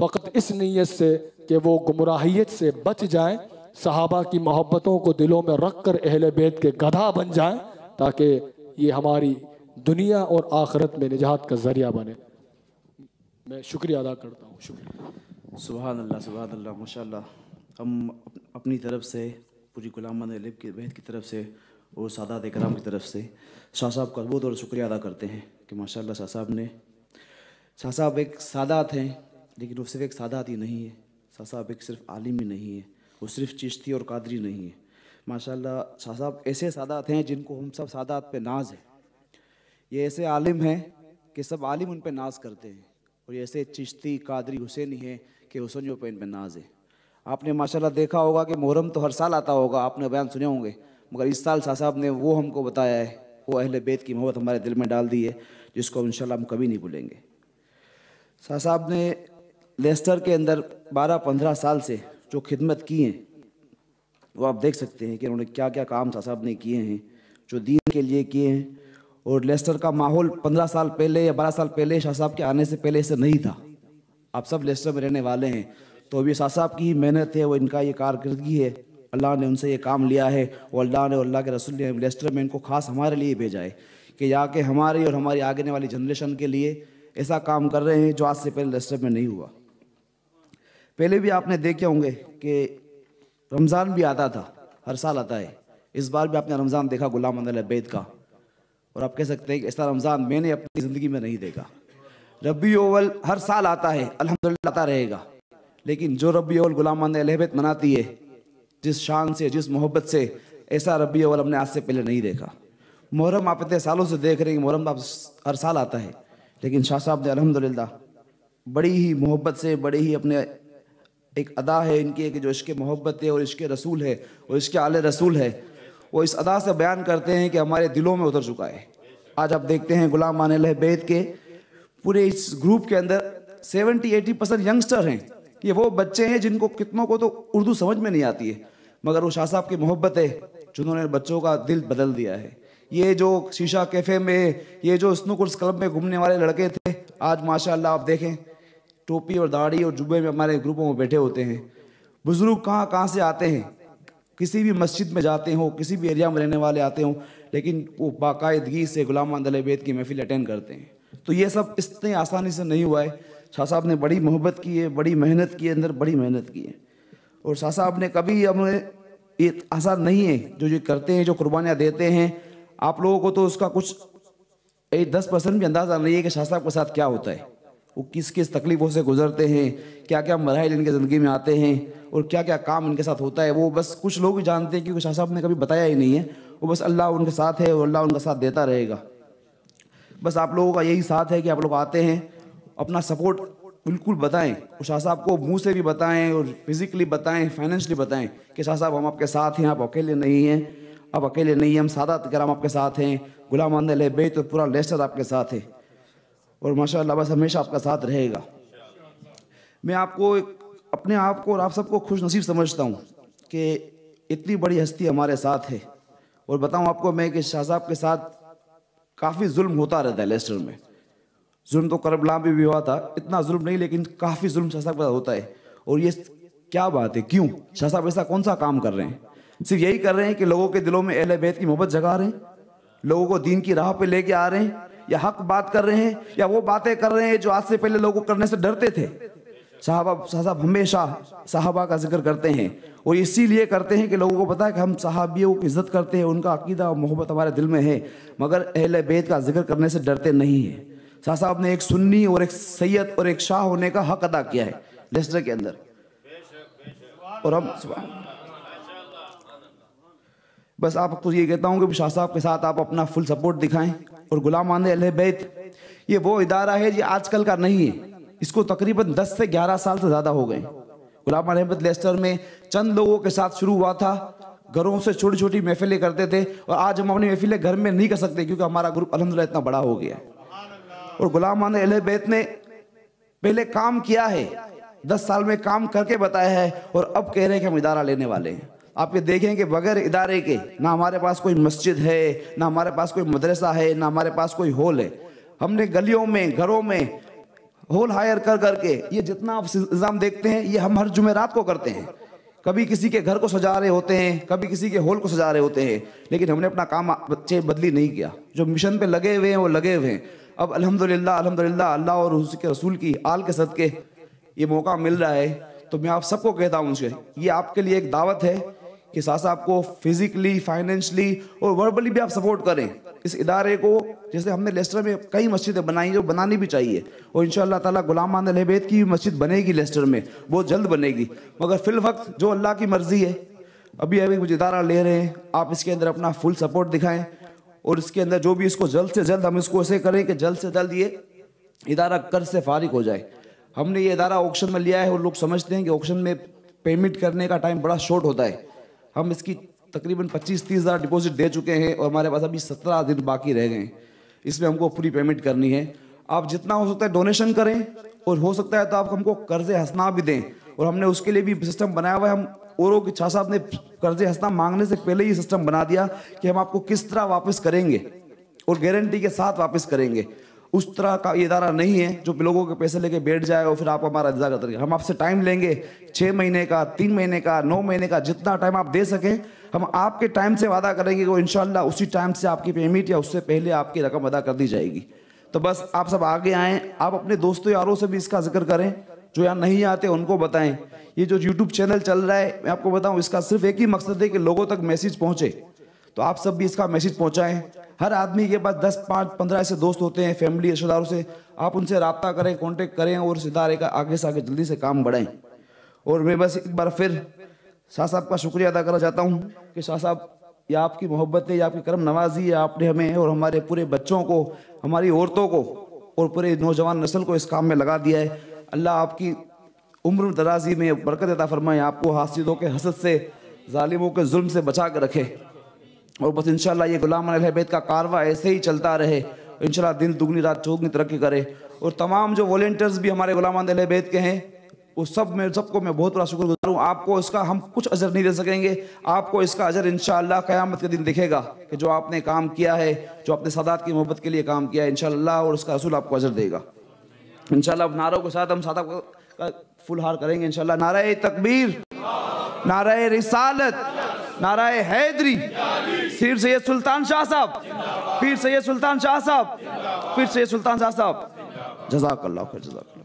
फ़कत इस नीयत से कि वो गुमराहियत से बच जाए सहाबा की मोहब्बतों को दिलों में रख कर अहल बैत के गधा बन जाए ताकि ये हमारी दुनिया और आखरत में निजात का ज़रिया बने मैं शुक्रिया अदा करता हूँ शुक्रिया सुबह अल्लाह सुबह अल्लाह माशा हम अपनी तरफ से पूरी गुलाम अलिब की बेहद की तरफ से और सादात कराम की तरफ से शाह साहब का बहुत और शुक्रिया अदा करते हैं कि माशा शाह साहब ने शाह साहब एक सादात हैं लेकिन वो सिर्फ एक ही नहीं है शाह साहब एक सिर्फ आलिम ही नहीं है वो सिर्फ चिश्ती और कादरी नहीं है माशाल्लाह शाह साहब ऐसे सादात हैं जिनको हम सब सादात पे नाज है ये ऐसे आलिम हैं कि सब आलिम उन पर नाज करते हैं और ये ऐसे चिश्ती कादरी हुसैनी हैं कि हुसैनियों पर इन पर नाज है आपने माशाल्लाह देखा होगा कि मुहर्रम तो हर साल आता होगा आपने बयान सुने होंगे मगर इस साल शाह साहब ने वो हमको बताया है वो अहल बेत की मोहब्बत हमारे दिल में डाल दी है जिसको इन हम कभी नहीं भूलेंगे शाह साहब ने लेस्टर के अंदर 12-15 साल से जो खिदमत की हैं वो आप देख सकते हैं कि उन्होंने क्या क्या काम साहब ने किए हैं जो दीन के लिए किए हैं और लेस्टर का माहौल पंद्रह साल पहले या बारह साल पहले शाह साहब के आने से पहले ऐसे नहीं था आप सब लेस्टर में रहने वाले हैं तो अभी शाह साहब की मेहनत है वो इनका ये कारकर्दगी है अल्लाह ने उनसे ये काम लिया है और अल्लाह ने अल्लाह के रसुल ने लेस्टर में इनको खास हमारे लिए भेजा है कि या के हमारे और हमारी आगे वाली जनरेशन के लिए ऐसा काम कर रहे हैं जो आज से पहले लेस्टर में नहीं हुआ पहले भी आपने देखे होंगे कि रमज़ान भी आता था हर साल आता है इस बार भी आपने रमज़ान देखा गुलाम अबैद का और आप कह सकते हैं कि ऐसा रमज़ान मैंने अपनी ज़िंदगी में नहीं देखा रबी ओवल हर साल आता है अल्हम्दुलिल्लाह आता रहेगा लेकिन जो रबी अवल गुलाम अहबैत मनाती है जिस शान से जिस मोहब्बत से ऐसा रबी अवल हमने आज से पहले नहीं देखा मुहरम आप इतने सालों से देख रहे हैं मुहरम आप तो हर साल आता है लेकिन शाह साहब ने अलहमदिल्ला बड़ी ही मोहब्बत से बड़े ही अपने एक अदा है इनकी एक जो इसके मोहब्बत है और इसके रसूल है और इसके आल रसूल है वो इस अदा से बयान करते हैं कि हमारे दिलों में उतर चुका है आज आप देखते हैं गुलाम आने बैद के पूरे इस ग्रुप के अंदर सेवेंटी एटी परसेंट यंगस्टर हैं ये वो बच्चे हैं जिनको कितनों को तो उर्दू समझ में नहीं आती है मगर वो शाह साहब की मोहब्बत है जिन्होंने बच्चों का दिल बदल दिया है ये जो शीशा कैफे में ये जो स्नूकुर्स क्लब में घूमने वाले लड़के थे आज माशाल्लाह आप देखें टोपी और दाढ़ी और जुबे में हमारे ग्रुपों में बैठे होते हैं बुज़ुर्ग कहाँ कहाँ से आते हैं किसी भी मस्जिद में जाते हों किसी भी एरिया में रहने वाले आते हों लेकिन वो बाकायदगी से गुलाम अंदलबेद की महफिल अटेंड करते हैं तो ये सब इतने आसानी से नहीं हुआ है शाह साहब ने बड़ी मोहब्बत की है बड़ी मेहनत की है अंदर बड़ी मेहनत की है और शाह साहब ने कभी हमें ये आसान नहीं है जो ये करते हैं जो कुर्बानियाँ देते हैं आप लोगों को तो उसका कुछ एक दस परसेंट भी अंदाज़ा नहीं है कि शाह साहब के साथ क्या होता है वो किस किस तकलीफ़ों से गुजरते हैं क्या क्या मराहल इनके ज़िंदगी में आते हैं और क्या क्या काम इनके साथ होता है वो बस कुछ लोग जानते हैं क्योंकि शाह साहब ने कभी बताया ही नहीं है वो बस अल्लाह उनके साथ है और अल्लाह उनका साथ देता रहेगा बस आप लोगों का यही साथ है कि आप लोग आते हैं अपना सपोर्ट बिल्कुल बताएं और शाह साहब को मुँह से भी बताएं और फिजिकली बताएं फाइनेंशली बताएं कि शाह साहब हम आपके साथ हैं आप अकेले नहीं हैं आप अकेले नहीं हैं हम सादात कराम आपके साथ हैं गुलाम अंदर बेत और पूरा लेसर आपके साथ है और माशाल्लाह बस हमेशा आपका साथ रहेगा मैं आपको अपने आप को और आप सबको खुश नसीब समझता हूँ कि इतनी बड़ी हस्ती हमारे साथ है और बताऊँ आपको मैं कि शाह साहब के साथ काफ़ी जुल्म होता रहता है लेस्टर में जुल्म तो करबला में भी, हुआ था इतना जुल्म नहीं लेकिन काफ़ी जुल्म शाह साहब के साथ होता है और ये क्या बात है क्यों शाह साहब ऐसा कौन सा काम कर रहे हैं सिर्फ यही कर रहे हैं कि लोगों के दिलों में अहल बैत की मोहब्बत जगा रहे हैं लोगों को दीन की राह पे लेके आ रहे हैं या हक बात कर रहे हैं या वो बातें कर रहे हैं जो आज से पहले लोग करने से डरते थे साहबा साहब हमेशा साहबा का जिक्र करते हैं और इसीलिए करते हैं कि लोगों को पता है कि हम साहबियों की इज्जत करते हैं उनका अकीदा और मोहब्बत हमारे दिल में है मगर अहल बेद का जिक्र करने से डरते नहीं है शाह साहब ने एक सुन्नी और एक सैयद और एक शाह होने का हक अदा किया है लेस्टर के अंदर और हम बस आपको ये कहता हूँ कि शाह साहब के साथ आप अपना फुल सपोर्ट दिखाएं और गुलाम आंदे अल बैत ये वो इदारा है जो आजकल का नहीं है इसको तकरीबन 10 से 11 साल से ज़्यादा हो गए गुलाम अहमद लेस्टर में चंद लोगों के साथ शुरू हुआ था घरों से छोटी छोटी महफिलें करते थे और आज हम अपनी महफिलें घर में नहीं कर सकते क्योंकि हमारा ग्रुप अलहमदिल्ला इतना बड़ा हो गया और गुलाम अहमद बैत ने पहले काम किया है दस साल में काम करके बताया है और अब कह रहे हैं कि हम इदारा लेने वाले हैं आप ये देखें कि बगैर इदारे के ना हमारे पास कोई मस्जिद है ना हमारे पास कोई मदरसा है ना हमारे पास कोई हॉल है हमने गलियों में घरों में होल हायर कर करके ये जितना आप इल्ज़ाम देखते हैं ये हम हर जुमेरात को करते हैं कभी किसी के घर को सजा रहे होते हैं कभी किसी के हॉल को सजा रहे होते हैं लेकिन हमने अपना काम बच्चे बदली नहीं किया जो मिशन पे लगे हुए हैं वो लगे हुए हैं अब अल्हम्दुलिल्लाह अल्हम्दुलिल्लाह अल्लाह और उसके रसूल की आल के सद के ये मौका मिल रहा है तो मैं आप सबको कहता हूँ उनसे ये आपके लिए एक दावत है कि साथ साथ आपको फिजिकली फाइनेंशली और वर्बली भी आप सपोर्ट करें इस इदारे को जैसे हमने लेस्टर में कई मस्जिदें बनाई जो बनानी भी चाहिए और इन ताला गुलाम मान लहबेद की भी मस्जिद बनेगी लेस्टर में बहुत जल्द बनेगी मगर फिल वक्त जो अल्लाह की मर्ज़ी है अभी अभी कुछ इदारा ले रहे हैं आप इसके अंदर अपना फुल सपोर्ट दिखाएं और इसके अंदर जो भी इसको जल्द से जल्द हम इसको ऐसे करें कि जल्द से जल्द ये इदारा कर से फारिग हो जाए हमने ये इदारा ऑप्शन में लिया है और लोग समझते हैं कि ऑप्शन में पेमेंट करने का टाइम बड़ा शॉर्ट होता है हम इसकी तकरीबन पच्चीस तीस हज़ार डिपॉजिट दे चुके हैं और हमारे पास अभी सत्रह दिन बाकी रह गए हैं इसमें हमको पूरी पेमेंट करनी है आप जितना हो सकता है डोनेशन करें और हो सकता है तो आप हमको कर्जे हंसना भी दें और हमने उसके लिए भी सिस्टम बनाया हुआ है हम औरों की छा साहब ने कर्जे हंसना मांगने से पहले ही सिस्टम बना दिया कि हम आपको किस तरह वापस करेंगे और गारंटी के साथ वापस करेंगे उस तरह का ये इदारा नहीं है जो लोगों के पैसे लेके बैठ जाए और फिर आप हमारा इंतजार करते हम आपसे टाइम लेंगे छः महीने का तीन महीने का नौ महीने का जितना टाइम आप दे सकें हम आपके टाइम से वादा करेंगे वो इनशाला उसी टाइम से आपकी पेमेंट या उससे पहले आपकी रकम अदा कर दी जाएगी तो बस आप सब आगे आएँ आप अपने दोस्तों यारों से भी इसका जिक्र करें जो यहाँ नहीं आते उनको बताएं ये जो यूट्यूब चैनल चल रहा है मैं आपको बताऊँ इसका सिर्फ एक ही मकसद है कि लोगों तक मैसेज पहुँचे तो आप सब भी इसका मैसेज पहुँचाएँ हर आदमी के पास दस पाँच पंद्रह ऐसे दोस्त होते हैं फैमिली रिश्तेदारों से आप उनसे रबता करें कॉन्टेक्ट करें और का आगे से आगे जल्दी से काम बढ़ाएं और मैं बस एक बार फिर शाह साहब का शुक्रिया अदा करना चाहता हूँ कि शाह साहब ये आपकी मोहब्बत है ये आपकी करम नवाजी है आपने हमें और हमारे पूरे बच्चों को हमारी औरतों को और पूरे नौजवान नस्ल को इस काम में लगा दिया है अल्लाह आपकी उम्र दराजी में बरकत अदा फरमाए आपको हासिदों के हसद से ालिमों के जुल्म से बचा कर रखे और बस इनशाला ये गुलाम अहबैत का कारवा ऐसे ही चलता रहे इंशाल्लाह दिन दुगनी रात चौगनी तरक्की करे और तमाम जो वॉल्टियर्स भी हमारे गुलाम अहबैत के हैं वो सब में सबको मैं बहुत बड़ा शुक्र गुजार हूँ आपको इसका हम कुछ अजर नहीं दे सकेंगे आपको इसका अजर इन क़यामत के दिन दिखेगा कि जो आपने काम किया है जो आपने सादात की मोहब्बत के लिए काम किया है इन और उसका रसूल आपको अजर देगा इन नारों के साथ हम सादा का फुलहार करेंगे इन नारा तकबीर नारा रिसालत नारा हैदरी पीर सैयद सुल्तान शाह साहब पीर सैयद सुल्तान शाह साहब पीर सैयद सुल्तान शाह साहब जजाक अल्लाह जजाक